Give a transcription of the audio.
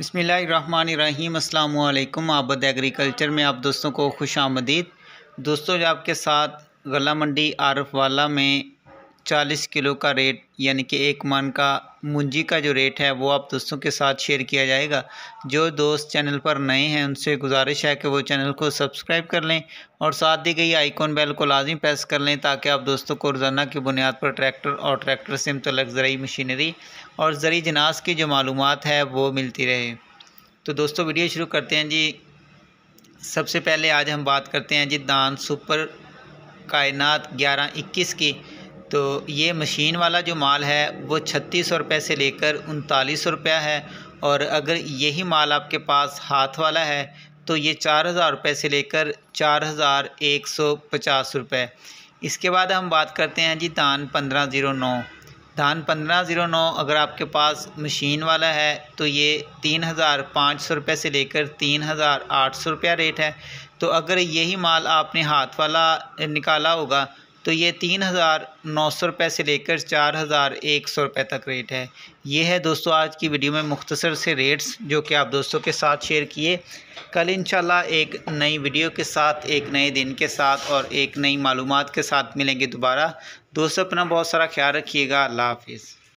बसमीम अल्लाम आबद एग्रीकल्चर में आप दोस्तों को खुश आमदीद दोस्तों आपके साथ गला मंडी आरफ वाला में चालीस किलो का रेट यानी कि एक मन का मुंजी का जो रेट है वो आप दोस्तों के साथ शेयर किया जाएगा जो दोस्त चैनल पर नए हैं उनसे गुजारिश है कि वो चैनल को सब्सक्राइब कर लें और साथ दी गई आइकॉन बेल को लाजमी प्रेस कर लें ताकि आप दोस्तों को रोज़ाना की बुनियाद पर ट्रैक्टर और ट्रैक्टर से मुतलक ज़रूरी मशीनरी और ज़रूरी जनाज की जो मालूम है वो मिलती रहे तो दोस्तों वीडियो शुरू करते हैं जी सबसे पहले आज हम बात करते हैं जी दान सुपर कायनात ग्यारह इक्कीस की तो ये मशीन वाला जो माल है वो छत्तीस सौ रुपये से लेकर उनतालीस सौ रुपया है और अगर यही माल आपके पास हाथ वाला है तो ये चार हज़ार रुपये से लेकर चार हज़ार एक सौ पचास रुपये इसके बाद हम बात करते हैं जी धान पंद्रह ज़ीरो नौ धान पंद्रह ज़ीरो नौ अगर आपके पास मशीन वाला है तो ये तीन हज़ार पाँच सौ रुपये से लेकर तीन हज़ार आठ सौ रुपया रेट है तो अगर यही माल आपने हाथ वाला निकाला होगा तो ये तीन हज़ार नौ सौ रुपये से लेकर चार हज़ार एक सौ रुपये तक रेट है ये है दोस्तों आज की वीडियो में मुख्तसर से रेट्स जो कि आप दोस्तों के साथ शेयर किए कल इंशाल्लाह एक नई वीडियो के साथ एक नए दिन के साथ और एक नई मालूम के साथ मिलेंगे दोबारा दोस्तों अपना बहुत सारा ख्याल रखिएगा अल्लाह हाफिज़